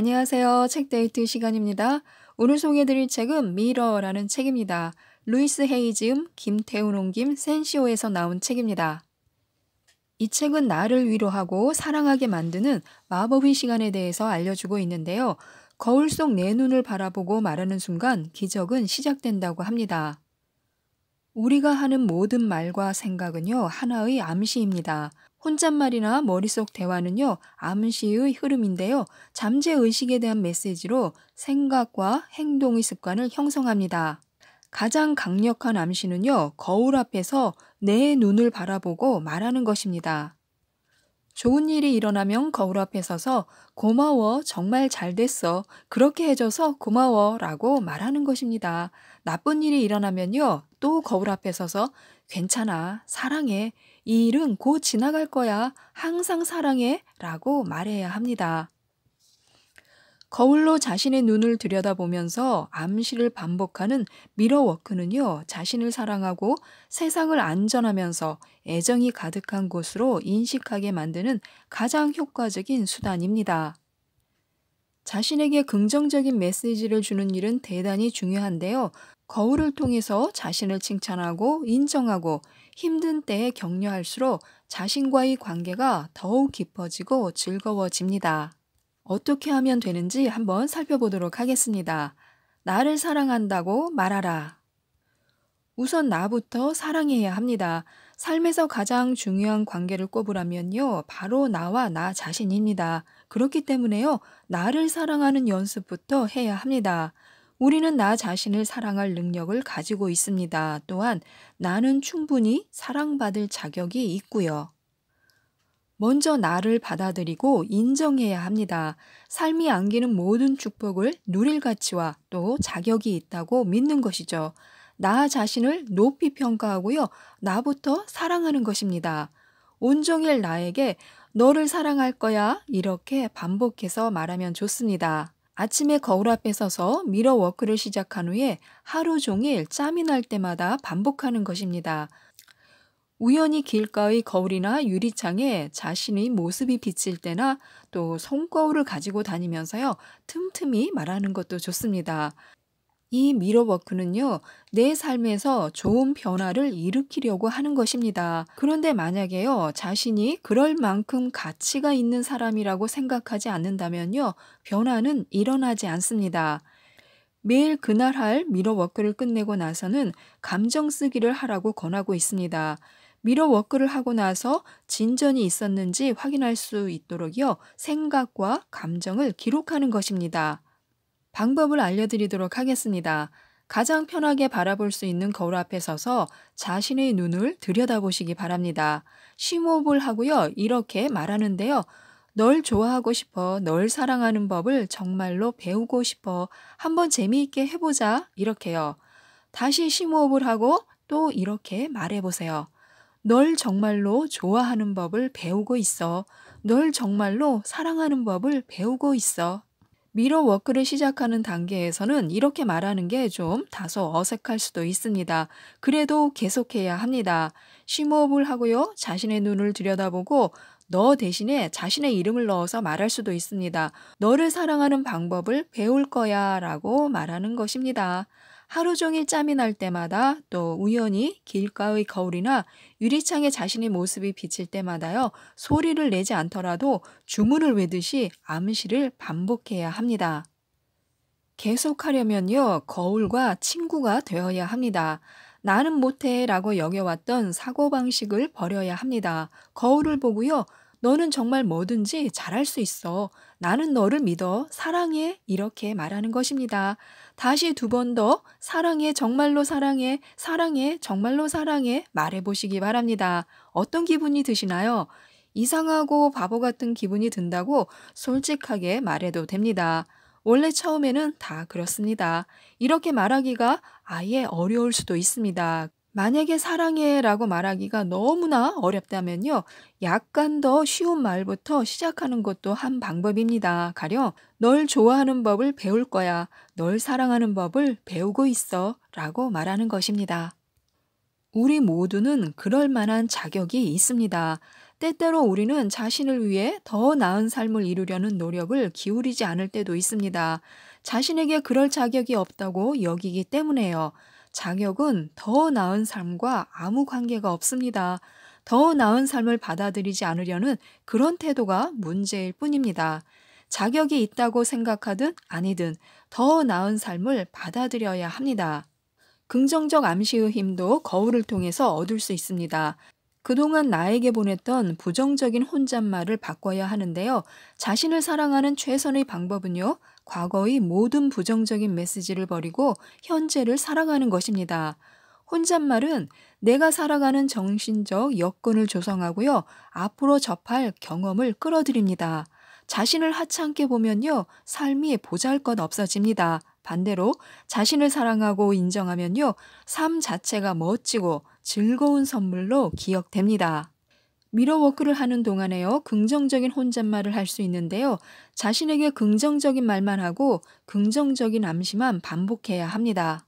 안녕하세요. 책 데이트 시간입니다. 오늘 소개해드릴 책은 미러라는 책입니다. 루이스 헤이즈음, 김태훈 옹김, 센시오에서 나온 책입니다. 이 책은 나를 위로하고 사랑하게 만드는 마법의 시간에 대해서 알려주고 있는데요. 거울 속 내 눈을 바라보고 말하는 순간 기적은 시작된다고 합니다. 우리가 하는 모든 말과 생각은요, 하나의 암시입니다. 혼잣말이나 머릿속 대화는요, 암시의 흐름인데요, 잠재의식에 대한 메시지로 생각과 행동의 습관을 형성합니다. 가장 강력한 암시는요, 거울 앞에서 내 눈을 바라보고 말하는 것입니다. 좋은 일이 일어나면 거울 앞에 서서 고마워, 정말 잘 됐어, 그렇게 해줘서 고마워 라고 말하는 것입니다. 나쁜 일이 일어나면요, 또 거울 앞에 서서 괜찮아, 사랑해, 이 일은 곧 지나갈 거야. 항상 사랑해. 라고 말해야 합니다. 거울로 자신의 눈을 들여다보면서 암시를 반복하는 미러워크는요, 자신을 사랑하고 세상을 안전하면서 애정이 가득한 곳으로 인식하게 만드는 가장 효과적인 수단입니다. 자신에게 긍정적인 메시지를 주는 일은 대단히 중요한데요. 거울을 통해서 자신을 칭찬하고 인정하고 힘든 때에 격려할수록 자신과의 관계가 더욱 깊어지고 즐거워집니다. 어떻게 하면 되는지 한번 살펴보도록 하겠습니다. 나를 사랑한다고 말하라. 우선 나부터 사랑해야 합니다. 삶에서 가장 중요한 관계를 꼽으라면요. 바로 나와 나 자신입니다. 그렇기 때문에요. 나를 사랑하는 연습부터 해야 합니다. 우리는 나 자신을 사랑할 능력을 가지고 있습니다. 또한 나는 충분히 사랑받을 자격이 있고요. 먼저 나를 받아들이고 인정해야 합니다. 삶이 안기는 모든 축복을 누릴 가치와 또 자격이 있다고 믿는 것이죠. 나 자신을 높이 평가하고요. 나부터 사랑하는 것입니다. 온종일 나에게 너를 사랑할 거야 이렇게 반복해서 말하면 좋습니다. 아침에 거울 앞에 서서 미러 워크를 시작한 후에 하루 종일 짬이 날 때마다 반복하는 것입니다. 우연히 길가의 거울이나 유리창에 자신의 모습이 비칠 때나 또 손거울을 가지고 다니면서요 틈틈이 말하는 것도 좋습니다. 이 미러워크는요, 내 삶에서 좋은 변화를 일으키려고 하는 것입니다. 그런데 만약에요, 자신이 그럴 만큼 가치가 있는 사람이라고 생각하지 않는다면요, 변화는 일어나지 않습니다. 매일 그날 할 미러워크를 끝내고 나서는 감정 쓰기를 하라고 권하고 있습니다. 미러워크를 하고 나서 진전이 있었는지 확인할 수 있도록요, 생각과 감정을 기록하는 것입니다. 방법을 알려드리도록 하겠습니다. 가장 편하게 바라볼 수 있는 거울 앞에 서서 자신의 눈을 들여다보시기 바랍니다. 심호흡을 하고요. 이렇게 말하는데요. 널 좋아하고 싶어. 널 사랑하는 법을 정말로 배우고 싶어. 한번 재미있게 해보자. 이렇게요. 다시 심호흡을 하고 또 이렇게 말해보세요. 널 정말로 좋아하는 법을 배우고 있어. 널 정말로 사랑하는 법을 배우고 있어. 미러워크를 시작하는 단계에서는 이렇게 말하는 게 좀 다소 어색할 수도 있습니다. 그래도 계속해야 합니다. 심호흡을 하고요. 자신의 눈을 들여다보고 너 대신에 자신의 이름을 넣어서 말할 수도 있습니다. 너를 사랑하는 방법을 배울 거야 라고 말하는 것입니다. 하루 종일 짬이 날 때마다 또 우연히 길가의 거울이나 유리창에 자신의 모습이 비칠 때마다요, 소리를 내지 않더라도 주문을 외듯이 암시를 반복해야 합니다. 계속하려면요, 거울과 친구가 되어야 합니다. 나는 못해 라고 여겨왔던 사고방식을 버려야 합니다. 거울을 보고요, 너는 정말 뭐든지 잘할 수 있어. 나는 너를 믿어. 사랑해. 이렇게 말하는 것입니다. 다시 두 번 더 사랑해. 정말로 사랑해. 사랑해. 정말로 사랑해. 말해 보시기 바랍니다. 어떤 기분이 드시나요? 이상하고 바보 같은 기분이 든다고 솔직하게 말해도 됩니다. 원래 처음에는 다 그렇습니다. 이렇게 말하기가 아예 어려울 수도 있습니다. 만약에 사랑해 라고 말하기가 너무나 어렵다면요. 약간 더 쉬운 말부터 시작하는 것도 한 방법입니다. 가령, 널 좋아하는 법을 배울 거야. 널 사랑하는 법을 배우고 있어. 라고 말하는 것입니다. 우리 모두는 그럴 만한 자격이 있습니다. 때때로 우리는 자신을 위해 더 나은 삶을 이루려는 노력을 기울이지 않을 때도 있습니다. 자신에게 그럴 자격이 없다고 여기기 때문에요. 자격은 더 나은 삶과 아무 관계가 없습니다. 더 나은 삶을 받아들이지 않으려는 그런 태도가 문제일 뿐입니다. 자격이 있다고 생각하든 아니든 더 나은 삶을 받아들여야 합니다. 긍정적 암시의 힘도 거울을 통해서 얻을 수 있습니다. 그동안 나에게 보냈던 부정적인 혼잣말을 바꿔야 하는데요. 자신을 사랑하는 최선의 방법은요. 과거의 모든 부정적인 메시지를 버리고 현재를 사랑하는 것입니다. 혼잣말은 내가 살아가는 정신적 여건을 조성하고요. 앞으로 접할 경험을 끌어들입니다. 자신을 하찮게 보면요. 삶이 보잘 것 없어집니다. 반대로 자신을 사랑하고 인정하면요. 삶 자체가 멋지고 즐거운 선물로 기억됩니다. 미러워크를 하는 동안에요. 긍정적인 혼잣말을 할 수 있는데요. 자신에게 긍정적인 말만 하고 긍정적인 암시만 반복해야 합니다.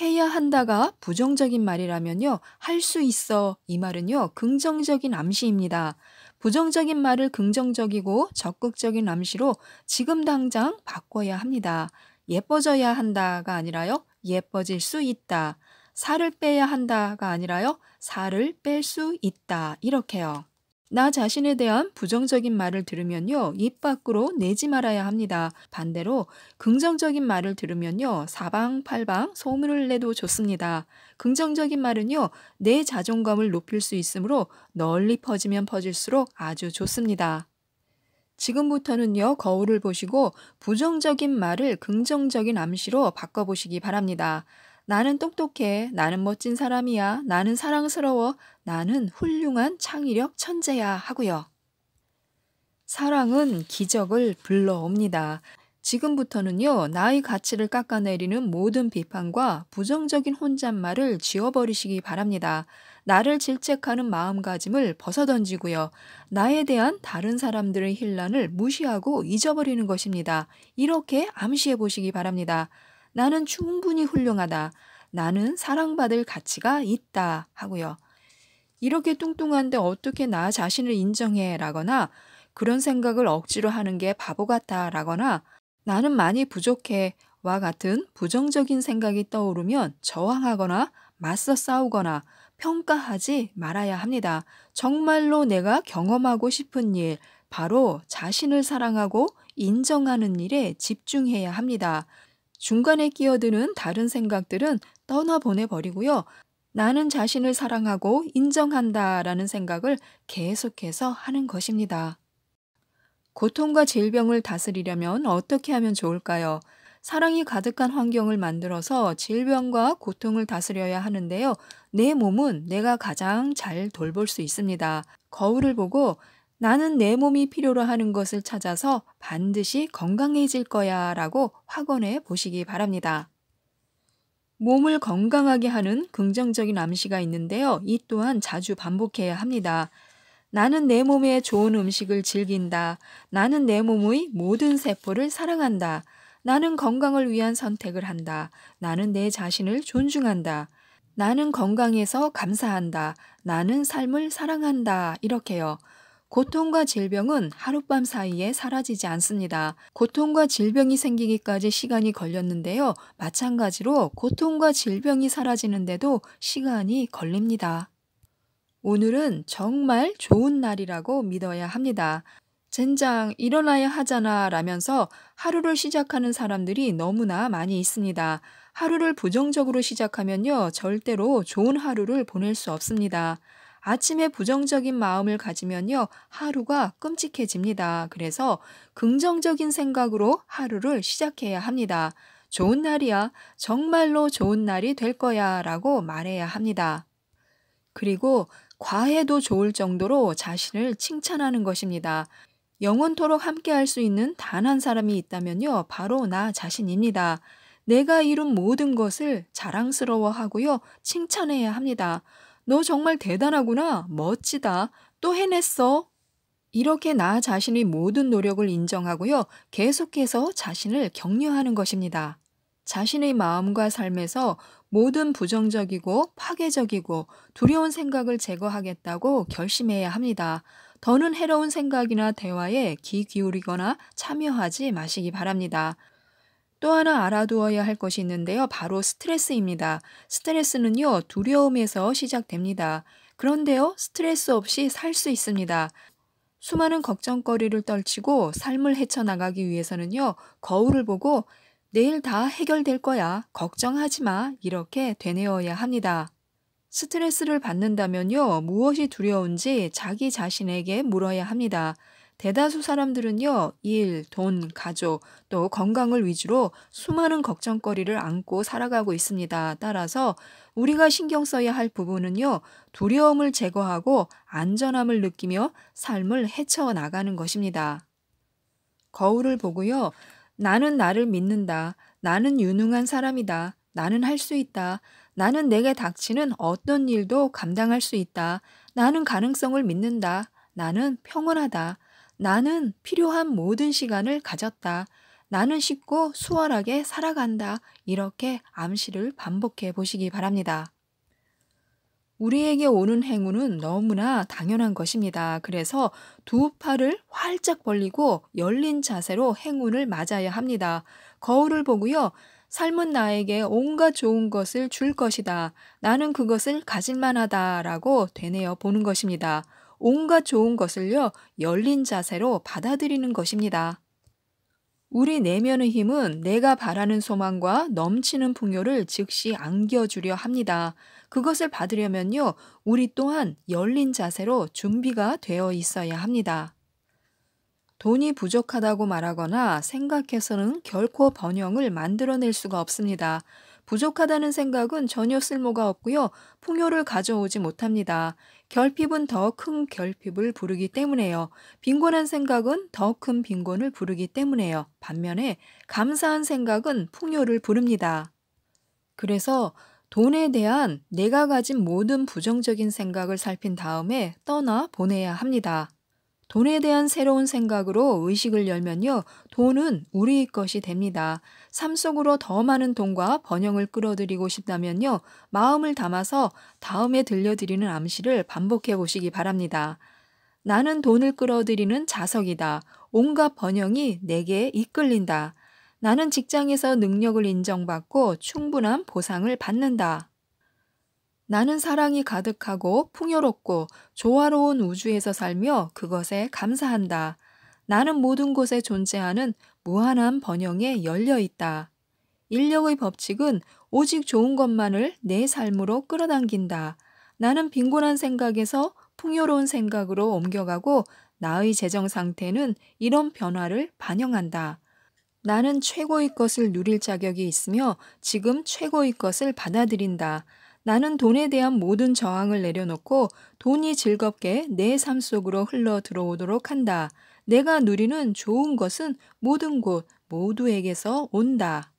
해야 한다가 부정적인 말이라면요. 할 수 있어 이 말은요. 긍정적인 암시입니다. 부정적인 말을 긍정적이고 적극적인 암시로 지금 당장 바꿔야 합니다. 예뻐져야 한다가 아니라요. 예뻐질 수 있다. 살을 빼야 한다가 아니라요. 살을 뺄 수 있다. 이렇게요. 나 자신에 대한 부정적인 말을 들으면요. 입 밖으로 내지 말아야 합니다. 반대로 긍정적인 말을 들으면요. 사방팔방 소문을 내도 좋습니다. 긍정적인 말은요. 내 자존감을 높일 수 있으므로 널리 퍼지면 퍼질수록 아주 좋습니다. 지금부터는요, 거울을 보시고 부정적인 말을 긍정적인 암시로 바꿔보시기 바랍니다. 나는 똑똑해. 나는 멋진 사람이야. 나는 사랑스러워. 나는 훌륭한 창의력 천재야 하고요. 사랑은 기적을 불러옵니다. 지금부터는요, 나의 가치를 깎아내리는 모든 비판과 부정적인 혼잣말을 지워버리시기 바랍니다. 나를 질책하는 마음가짐을 벗어던지고요. 나에 대한 다른 사람들의 힐난을 무시하고 잊어버리는 것입니다. 이렇게 암시해 보시기 바랍니다. 나는 충분히 훌륭하다. 나는 사랑받을 가치가 있다. 하고요. 이렇게 뚱뚱한데 어떻게 나 자신을 인정해? 라거나 그런 생각을 억지로 하는 게 바보 같아. 라거나 나는 많이 부족해. 와 같은 부정적인 생각이 떠오르면 저항하거나 맞서 싸우거나 평가하지 말아야 합니다. 정말로 내가 경험하고 싶은 일, 바로 자신을 사랑하고 인정하는 일에 집중해야 합니다. 중간에 끼어드는 다른 생각들은 떠나보내버리고요. 나는 자신을 사랑하고 인정한다 라는 생각을 계속해서 하는 것입니다. 고통과 질병을 다스리려면 어떻게 하면 좋을까요? 사랑이 가득한 환경을 만들어서 질병과 고통을 다스려야 하는데요. 내 몸은 내가 가장 잘 돌볼 수 있습니다. 거울을 보고 나는 내 몸이 필요로 하는 것을 찾아서 반드시 건강해질 거야 라고 확언해 보시기 바랍니다. 몸을 건강하게 하는 긍정적인 암시가 있는데요. 이 또한 자주 반복해야 합니다. 나는 내 몸에 좋은 음식을 즐긴다. 나는 내 몸의 모든 세포를 사랑한다. 나는 건강을 위한 선택을 한다. 나는 내 자신을 존중한다. 나는 건강해서 감사한다. 나는 삶을 사랑한다. 이렇게요. 고통과 질병은 하룻밤 사이에 사라지지 않습니다. 고통과 질병이 생기기까지 시간이 걸렸는데요. 마찬가지로 고통과 질병이 사라지는데도 시간이 걸립니다. 오늘은 정말 좋은 날이라고 믿어야 합니다. 젠장 일어나야 하잖아 라면서 하루를 시작하는 사람들이 너무나 많이 있습니다. 하루를 부정적으로 시작하면요. 절대로 좋은 하루를 보낼 수 없습니다. 아침에 부정적인 마음을 가지면요, 하루가 끔찍해집니다. 그래서 긍정적인 생각으로 하루를 시작해야 합니다. 좋은 날이야. 정말로 좋은 날이 될 거야. 라고 말해야 합니다. 그리고 과해도 좋을 정도로 자신을 칭찬하는 것입니다. 영원토록 함께할 수 있는 단 한 사람이 있다면요, 바로 나 자신입니다. 내가 이룬 모든 것을 자랑스러워하고요, 칭찬해야 합니다. 너 정말 대단하구나. 멋지다. 또 해냈어. 이렇게 나 자신의 모든 노력을 인정하고요. 계속해서 자신을 격려하는 것입니다. 자신의 마음과 삶에서 모든 부정적이고 파괴적이고 두려운 생각을 제거하겠다고 결심해야 합니다. 더는 해로운 생각이나 대화에 귀 기울이거나 참여하지 마시기 바랍니다. 또 하나 알아두어야 할 것이 있는데요. 바로 스트레스입니다. 스트레스는요, 두려움에서 시작됩니다. 그런데요, 스트레스 없이 살 수 있습니다. 수많은 걱정거리를 떨치고 삶을 헤쳐나가기 위해서는요, 거울을 보고 내일 다 해결될 거야. 걱정하지 마. 이렇게 되뇌어야 합니다. 스트레스를 받는다면요, 무엇이 두려운지 자기 자신에게 물어야 합니다. 대다수 사람들은요, 일, 돈, 가족, 또 건강을 위주로 수많은 걱정거리를 안고 살아가고 있습니다. 따라서 우리가 신경 써야 할 부분은요, 두려움을 제거하고 안전함을 느끼며 삶을 헤쳐나가는 것입니다. 거울을 보고요, 나는 나를 믿는다. 나는 유능한 사람이다. 나는 할 수 있다. 나는 내게 닥치는 어떤 일도 감당할 수 있다. 나는 가능성을 믿는다. 나는 평온하다. 나는 필요한 모든 시간을 가졌다. 나는 쉽고 수월하게 살아간다. 이렇게 암시를 반복해 보시기 바랍니다. 우리에게 오는 행운은 너무나 당연한 것입니다. 그래서 두 팔을 활짝 벌리고 열린 자세로 행운을 맞아야 합니다. 거울을 보고요. 삶은 나에게 온갖 좋은 것을 줄 것이다. 나는 그것을 가질만하다. 라고 되뇌어 보는 것입니다. 온갖 좋은 것을요, 열린 자세로 받아들이는 것입니다. 우리 내면의 힘은 내가 바라는 소망과 넘치는 풍요를 즉시 안겨주려 합니다. 그것을 받으려면요, 우리 또한 열린 자세로 준비가 되어 있어야 합니다. 돈이 부족하다고 말하거나 생각해서는 결코 번영을 만들어낼 수가 없습니다. 부족하다는 생각은 전혀 쓸모가 없고요. 풍요를 가져오지 못합니다. 결핍은 더 큰 결핍을 부르기 때문에요. 빈곤한 생각은 더 큰 빈곤을 부르기 때문에요. 반면에 감사한 생각은 풍요를 부릅니다. 그래서 돈에 대한 내가 가진 모든 부정적인 생각을 살핀 다음에 떠나 보내야 합니다. 돈에 대한 새로운 생각으로 의식을 열면요. 돈은 우리 것이 됩니다. 삶 속으로 더 많은 돈과 번영을 끌어들이고 싶다면요. 마음을 담아서 다음에 들려드리는 암시를 반복해 보시기 바랍니다. 나는 돈을 끌어들이는 자석이다. 온갖 번영이 내게 이끌린다. 나는 직장에서 능력을 인정받고 충분한 보상을 받는다. 나는 사랑이 가득하고 풍요롭고 조화로운 우주에서 살며 그것에 감사한다. 나는 모든 곳에 존재하는 무한한 번영에 열려 있다. 인력의 법칙은 오직 좋은 것만을 내 삶으로 끌어당긴다. 나는 빈곤한 생각에서 풍요로운 생각으로 옮겨가고 나의 재정 상태는 이런 변화를 반영한다. 나는 최고의 것을 누릴 자격이 있으며 지금 최고의 것을 받아들인다. 나는 돈에 대한 모든 저항을 내려놓고 돈이 즐겁게 내 삶 속으로 흘러 들어오도록 한다. 내가 누리는 좋은 것은 모든 곳 모두에게서 온다.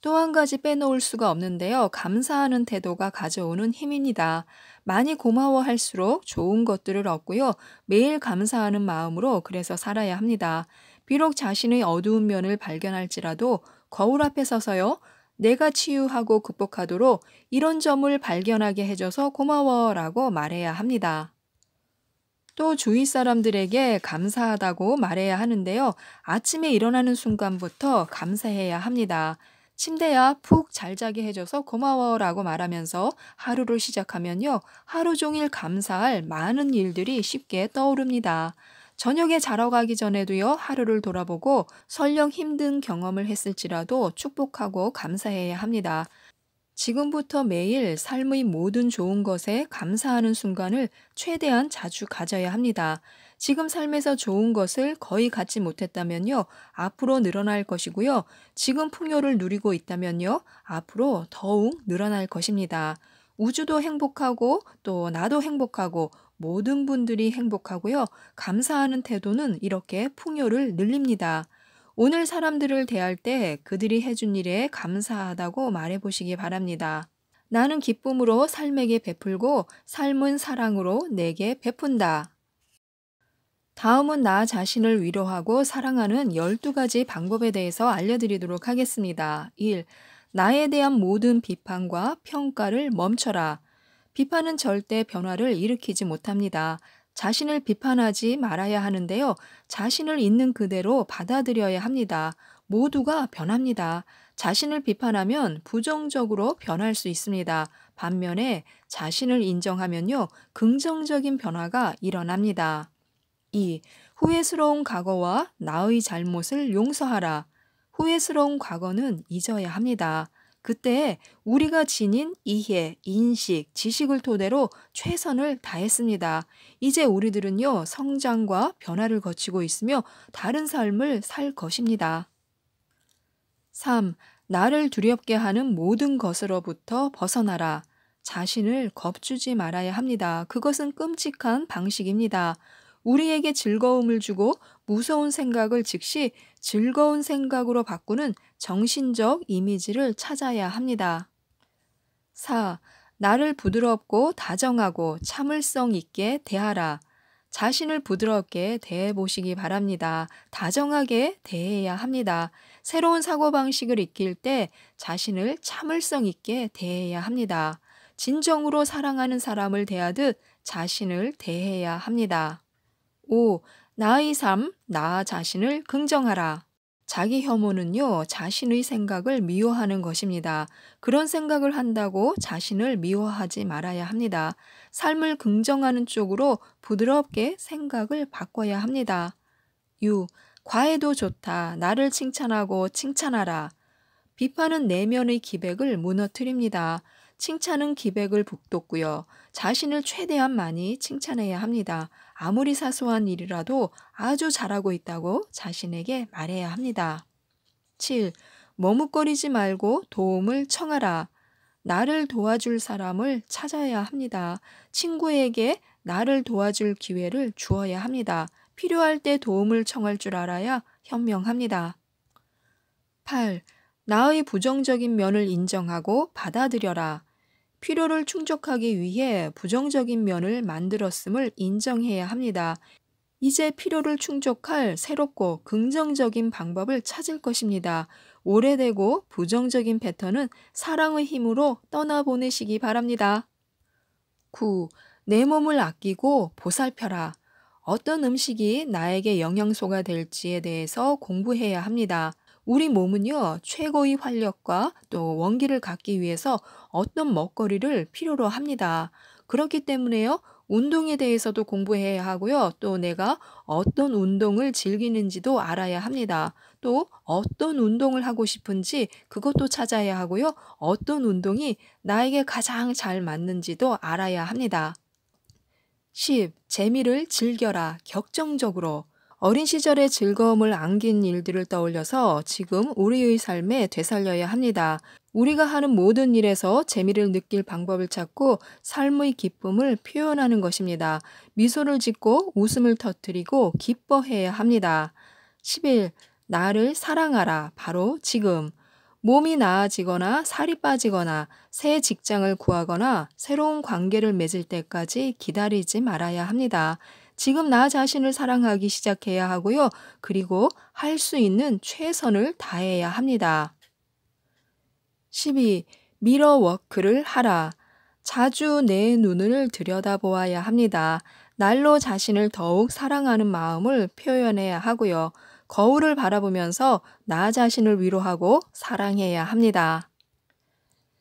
또 한 가지 빼놓을 수가 없는데요. 감사하는 태도가 가져오는 힘입니다. 많이 고마워할수록 좋은 것들을 얻고요. 매일 감사하는 마음으로 그래서 살아야 합니다. 비록 자신의 어두운 면을 발견할지라도 거울 앞에 서서요. 내가 치유하고 극복하도록 이런 점을 발견하게 해줘서 고마워 라고 말해야 합니다. 또 주위 사람들에게 감사하다고 말해야 하는데요. 아침에 일어나는 순간부터 감사해야 합니다. 침대야 푹 잘 자게 해줘서 고마워 라고 말하면서 하루를 시작하면요. 하루 종일 감사할 많은 일들이 쉽게 떠오릅니다. 저녁에 자러 가기 전에도요 하루를 돌아보고 설령 힘든 경험을 했을지라도 축복하고 감사해야 합니다. 지금부터 매일 삶의 모든 좋은 것에 감사하는 순간을 최대한 자주 가져야 합니다. 지금 삶에서 좋은 것을 거의 갖지 못했다면요, 앞으로 늘어날 것이고요. 지금 풍요를 누리고 있다면요, 앞으로 더욱 늘어날 것입니다. 우주도 행복하고 또 나도 행복하고 모든 분들이 행복하고요. 감사하는 태도는 이렇게 풍요를 늘립니다. 오늘 사람들을 대할 때 그들이 해준 일에 감사하다고 말해보시기 바랍니다. 나는 기쁨으로 삶에게 베풀고 삶은 사랑으로 내게 베푼다. 다음은 나 자신을 위로하고 사랑하는 12가지 방법에 대해서 알려드리도록 하겠습니다. 1. 나에 대한 모든 비판과 평가를 멈춰라. 비판은 절대 변화를 일으키지 못합니다. 자신을 비판하지 말아야 하는데요. 자신을 있는 그대로 받아들여야 합니다. 모두가 변합니다. 자신을 비판하면 부정적으로 변할 수 있습니다. 반면에 자신을 인정하면요. 긍정적인 변화가 일어납니다. 2. 후회스러운 과거와 나의 잘못을 용서하라. 후회스러운 과거는 잊어야 합니다. 그때 우리가 지닌 이해, 인식, 지식을 토대로 최선을 다했습니다. 이제 우리들은요, 성장과 변화를 거치고 있으며 다른 삶을 살 것입니다. 3. 나를 두렵게 하는 모든 것으로부터 벗어나라. 자신을 겁주지 말아야 합니다. 그것은 끔찍한 방식입니다. 우리에게 즐거움을 주고 무서운 생각을 즉시 즐거운 생각으로 바꾸는 정신적 이미지를 찾아야 합니다. 4. 나를 부드럽고 다정하고 참을성 있게 대하라. 자신을 부드럽게 대해 보시기 바랍니다. 다정하게 대해야 합니다. 새로운 사고방식을 익힐 때 자신을 참을성 있게 대해야 합니다. 진정으로 사랑하는 사람을 대하듯 자신을 대해야 합니다. 5. 나의 삶, 나 자신을 긍정하라. 자기 혐오는요, 자신의 생각을 미워하는 것입니다. 그런 생각을 한다고 자신을 미워하지 말아야 합니다. 삶을 긍정하는 쪽으로 부드럽게 생각을 바꿔야 합니다. 6. 과해도 좋다. 나를 칭찬하고 칭찬하라. 비판은 내면의 기백을 무너뜨립니다. 칭찬은 기백을 북돋고요. 자신을 최대한 많이 칭찬해야 합니다. 아무리 사소한 일이라도 아주 잘하고 있다고 자신에게 말해야 합니다. 7. 머뭇거리지 말고 도움을 청하라. 나를 도와줄 사람을 찾아야 합니다. 친구에게 나를 도와줄 기회를 주어야 합니다. 필요할 때 도움을 청할 줄 알아야 현명합니다. 8. 나의 부정적인 면을 인정하고 받아들여라. 필요를 충족하기 위해 부정적인 면을 만들었음을 인정해야 합니다. 이제 필요를 충족할 새롭고 긍정적인 방법을 찾을 것입니다. 오래되고 부정적인 패턴은 사랑의 힘으로 떠나보내시기 바랍니다. 9. 내 몸을 아끼고 보살펴라. 어떤 음식이 나에게 영양소가 될지에 대해서 공부해야 합니다. 우리 몸은요, 최고의 활력과 또 원기를 갖기 위해서 어떤 먹거리를 필요로 합니다. 그렇기 때문에요, 운동에 대해서도 공부해야 하고요. 또 내가 어떤 운동을 즐기는지도 알아야 합니다. 또 어떤 운동을 하고 싶은지 그것도 찾아야 하고요. 어떤 운동이 나에게 가장 잘 맞는지도 알아야 합니다. 10. 재미를 즐겨라. 격정적으로. 어린 시절의 즐거움을 안긴 일들을 떠올려서 지금 우리의 삶에 되살려야 합니다. 우리가 하는 모든 일에서 재미를 느낄 방법을 찾고 삶의 기쁨을 표현하는 것입니다. 미소를 짓고 웃음을 터뜨리고 기뻐해야 합니다. 10일. 나를 사랑하라. 바로 지금. 몸이 나아지거나 살이 빠지거나 새 직장을 구하거나 새로운 관계를 맺을 때까지 기다리지 말아야 합니다. 지금 나 자신을 사랑하기 시작해야 하고요. 그리고 할 수 있는 최선을 다해야 합니다. 12. 미러워크를 하라. 자주 내 눈을 들여다보아야 합니다. 날로 자신을 더욱 사랑하는 마음을 표현해야 하고요. 거울을 바라보면서 나 자신을 위로하고 사랑해야 합니다.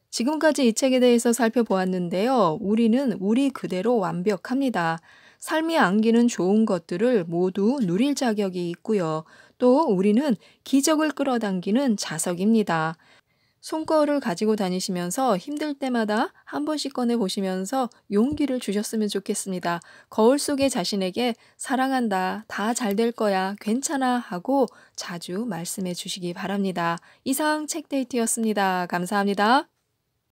지금까지 이 책에 대해서 살펴보았는데요. 우리는 우리 그대로 완벽합니다. 삶이 안기는 좋은 것들을 모두 누릴 자격이 있고요. 또 우리는 기적을 끌어당기는 자석입니다. 손거울을 가지고 다니시면서 힘들 때마다 한 번씩 꺼내 보시면서 용기를 주셨으면 좋겠습니다. 거울 속에 자신에게 사랑한다, 다 잘 될 거야, 괜찮아 하고 자주 말씀해 주시기 바랍니다. 이상 책데이트였습니다. 감사합니다.